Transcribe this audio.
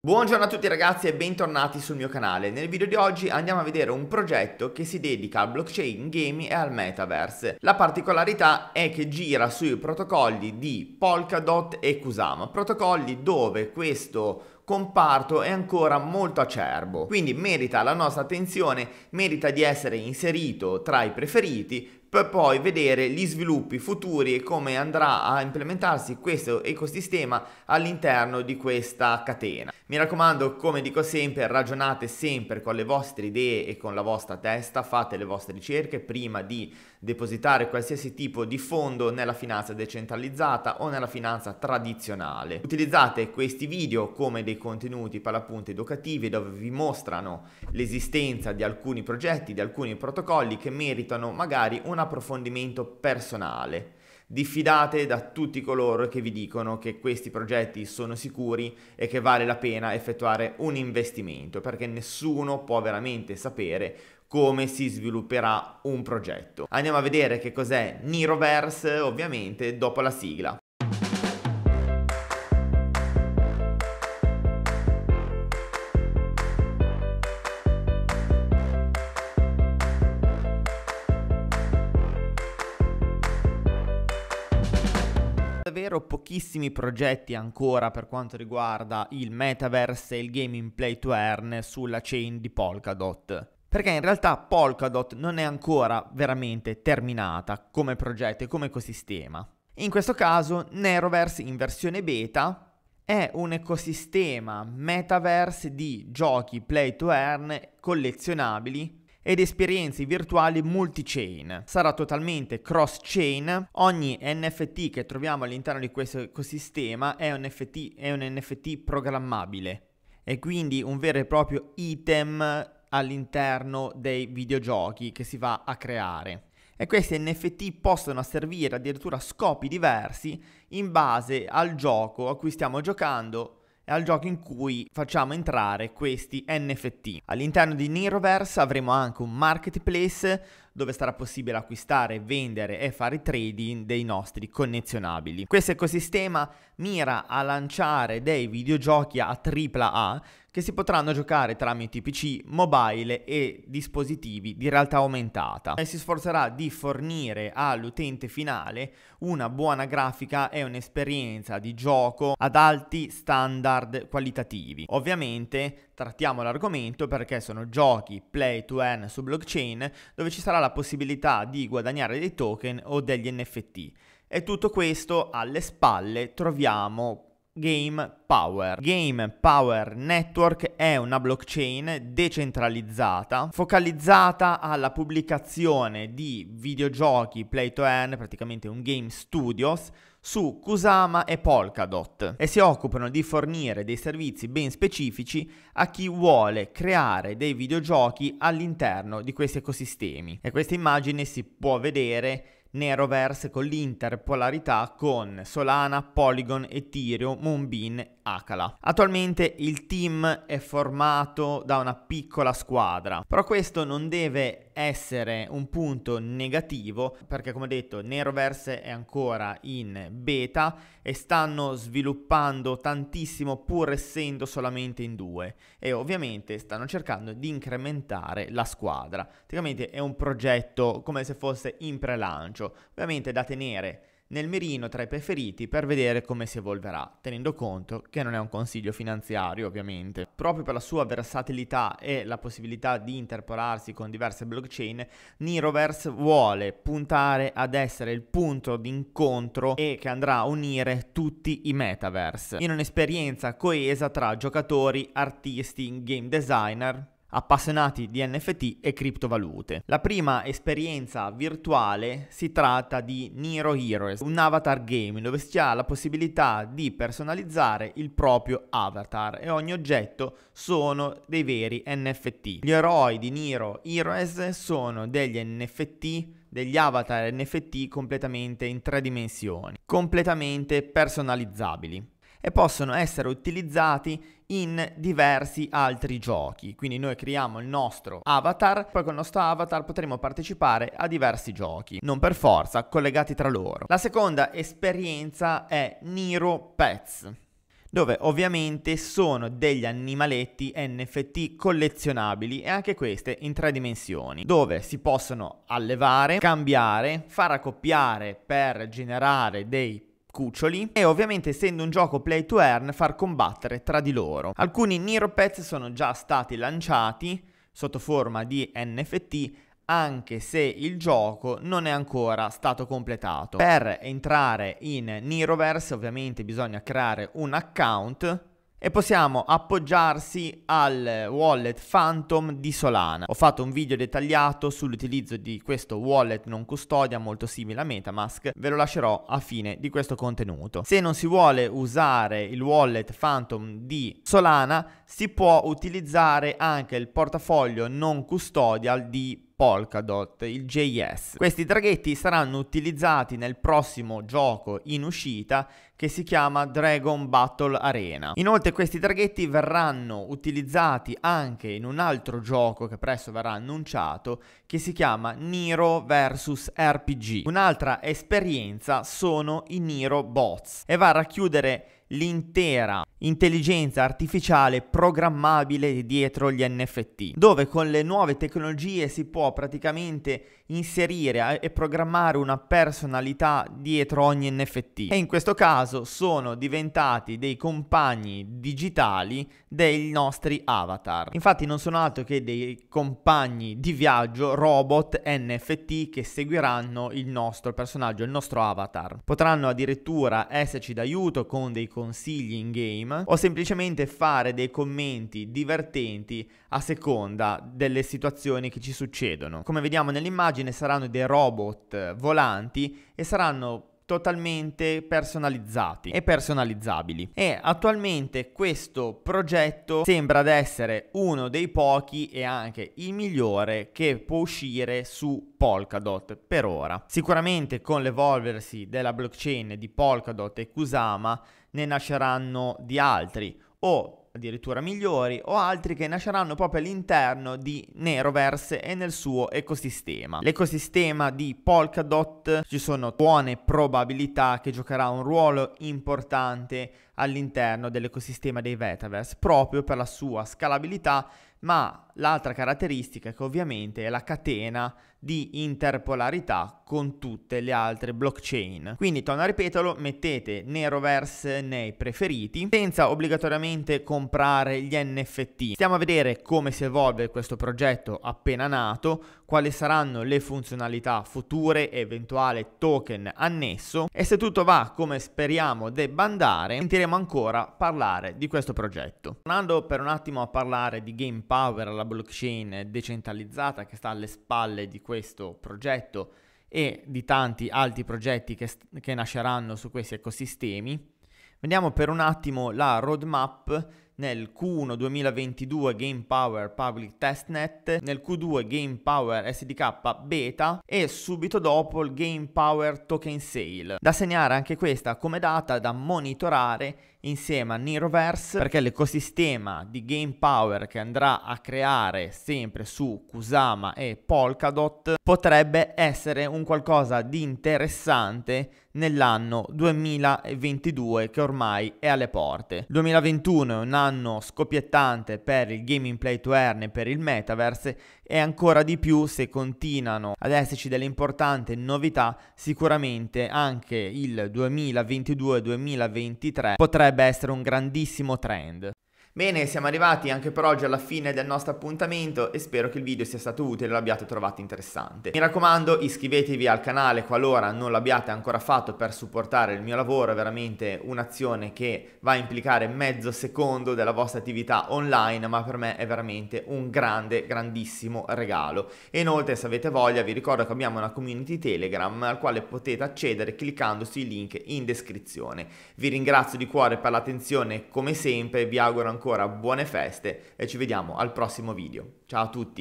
Buongiorno a tutti ragazzi e bentornati sul mio canale. Nel video di oggi andiamo a vedere un progetto che si dedica al blockchain, gaming e al metaverse. La particolarità è che gira sui protocolli di Polkadot e Kusama, protocolli dove questo comparto è ancora molto acerbo, quindi merita la nostra attenzione, merita di essere inserito tra i preferiti per poi vedere gli sviluppi futuri e come andrà a implementarsi questo ecosistema all'interno di questa catena. Mi raccomando, come dico sempre, ragionate sempre con le vostre idee e con la vostra testa, fate le vostre ricerche prima di depositare qualsiasi tipo di fondo nella finanza decentralizzata o nella finanza tradizionale. Utilizzate questi video come dei contenuti per l'appunto educativi dove vi mostrano l'esistenza di alcuni progetti, di alcuni protocolli che meritano magari una un approfondimento personale. Diffidate da tutti coloro che vi dicono che questi progetti sono sicuri e che vale la pena effettuare un investimento, perché nessuno può veramente sapere come si svilupperà un progetto. Andiamo a vedere che cos'è Niroverse, ovviamente, dopo la sigla. davvero pochissimi progetti ancora per quanto riguarda il metaverse e il gaming play to earn sulla chain di Polkadot. Perché in realtà Polkadot non è ancora veramente terminata come progetto e come ecosistema. In questo caso Neroverse in versione beta è un ecosistema metaverse di giochi play to earn collezionabili ed esperienze virtuali multi-chain. Sarà totalmente cross-chain, ogni NFT che troviamo all'interno di questo ecosistema è un, NFT, è un NFT programmabile e quindi un vero e proprio item all'interno dei videogiochi che si va a creare e questi NFT possono servire addirittura a scopi diversi in base al gioco a cui stiamo giocando è al gioco in cui facciamo entrare questi NFT. All'interno di Niroverse avremo anche un marketplace dove sarà possibile acquistare, vendere e fare trading dei nostri collezionabili. Questo ecosistema mira a lanciare dei videogiochi a AAA che si potranno giocare tramite PC, mobile e dispositivi di realtà aumentata e si sforzerà di fornire all'utente finale una buona grafica e un'esperienza di gioco ad alti standard qualitativi. Ovviamente trattiamo l'argomento perché sono giochi play to earn su blockchain dove ci sarà la la possibilità di guadagnare dei token o degli NFT. E tutto questo alle spalle troviamo Game Power. Game Power Network è una blockchain decentralizzata focalizzata alla pubblicazione di videogiochi play to earn, praticamente un game studios su Kusama e Polkadot e si occupano di fornire dei servizi ben specifici a chi vuole creare dei videogiochi all'interno di questi ecosistemi. E questa immagine si può vedere Neroverse con l'interpolarità con Solana, Polygon, Ethereum, Moonbeam, Akala. Attualmente il team è formato da una piccola squadra, però questo non deve essere un punto negativo perché come detto Neroverse è ancora in beta e stanno sviluppando tantissimo pur essendo solamente in due e ovviamente stanno cercando di incrementare la squadra. Praticamente è un progetto come se fosse in prelancio ovviamente da tenere nel mirino tra i preferiti per vedere come si evolverà, tenendo conto che non è un consiglio finanziario ovviamente. Proprio per la sua versatilità e la possibilità di interpolarsi con diverse blockchain, Niroverse vuole puntare ad essere il punto d'incontro e che andrà a unire tutti i metaverse in un'esperienza coesa tra giocatori, artisti, game designer appassionati di NFT e criptovalute. La prima esperienza virtuale si tratta di Nero Heroes, un avatar game dove si ha la possibilità di personalizzare il proprio avatar e ogni oggetto sono dei veri NFT. Gli eroi di Nero Heroes sono degli NFT degli avatar NFT completamente in tre dimensioni, completamente personalizzabili e possono essere utilizzati in diversi altri giochi. Quindi noi creiamo il nostro avatar, poi con il nostro avatar potremo partecipare a diversi giochi, non per forza collegati tra loro. La seconda esperienza è Nero Pets dove ovviamente sono degli animaletti NFT collezionabili e anche queste in tre dimensioni, dove si possono allevare, cambiare, far accoppiare per generare dei cuccioli e ovviamente essendo un gioco play to earn far combattere tra di loro. Alcuni Niropets sono già stati lanciati sotto forma di NFT anche se il gioco non è ancora stato completato. Per entrare in Neroverse ovviamente bisogna creare un account e possiamo appoggiarsi al wallet Phantom di Solana. Ho fatto un video dettagliato sull'utilizzo di questo wallet non custodia molto simile a Metamask, ve lo lascerò a fine di questo contenuto. Se non si vuole usare il wallet Phantom di Solana, si può utilizzare anche il portafoglio non custodial di Polkadot, il JS. Questi draghetti saranno utilizzati nel prossimo gioco in uscita che si chiama Dragon Battle Arena. Inoltre questi draghetti verranno utilizzati anche in un altro gioco che presto verrà annunciato che si chiama Nero vs RPG. Un'altra esperienza sono i Nero Bots e va a racchiudere l'intera intelligenza artificiale programmabile dietro gli NFT, dove con le nuove tecnologie si può praticamente inserire e programmare una personalità dietro ogni NFT. E in questo caso sono diventati dei compagni digitali dei nostri avatar. Infatti non sono altro che dei compagni di viaggio robot NFT che seguiranno il nostro personaggio, il nostro avatar. Potranno addirittura esserci d'aiuto con dei consigli in game o semplicemente fare dei commenti divertenti a seconda delle situazioni che ci succedono. Come vediamo nell'immagine immagine saranno dei robot volanti e saranno totalmente personalizzati e personalizzabili e attualmente questo progetto sembra ad essere uno dei pochi e anche il migliore che può uscire su Polkadot per ora sicuramente con l'evolversi della blockchain di Polkadot e Kusama ne nasceranno di altri o addirittura migliori, o altri che nasceranno proprio all'interno di Neroverse e nel suo ecosistema. L'ecosistema di Polkadot ci sono buone probabilità che giocherà un ruolo importante all'interno dell'ecosistema dei Vetaverse proprio per la sua scalabilità, ma l'altra caratteristica che ovviamente è la catena di interpolarità con tutte le altre blockchain. Quindi, torno a ripeterlo, mettete Neroverse nei preferiti senza obbligatoriamente comprare gli NFT. Stiamo a vedere come si evolve questo progetto appena nato, quali saranno le funzionalità future e eventuale token annesso e se tutto va come speriamo debba andare sentiremo ancora parlare di questo progetto. Tornando per un attimo a parlare di Game Power, la blockchain decentralizzata che sta alle spalle di questo progetto e di tanti altri progetti che, che nasceranno su questi ecosistemi, vediamo per un attimo la roadmap nel Q1 2022 Game Power Public Testnet, nel Q2 Game Power SDK Beta e subito dopo il Game Power Token Sale. Da segnare anche questa come data da monitorare insieme a Neroverse perché l'ecosistema di game power che andrà a creare sempre su Kusama e Polkadot potrebbe essere un qualcosa di interessante nell'anno 2022 che ormai è alle porte. 2021 è un anno scoppiettante per il gaming play to earn e per il metaverse e ancora di più se continuano ad esserci delle importanti novità sicuramente anche il 2022-2023 potrebbe essere un grandissimo trend. Bene, siamo arrivati anche per oggi alla fine del nostro appuntamento e spero che il video sia stato utile e l'abbiate trovato interessante. Mi raccomando iscrivetevi al canale qualora non l'abbiate ancora fatto per supportare il mio lavoro, è veramente un'azione che va a implicare mezzo secondo della vostra attività online, ma per me è veramente un grande, grandissimo regalo. E inoltre se avete voglia vi ricordo che abbiamo una community Telegram al quale potete accedere cliccando sui link in descrizione. Vi ringrazio di cuore per l'attenzione come sempre, vi auguro ancora ancora buone feste e ci vediamo al prossimo video. Ciao a tutti!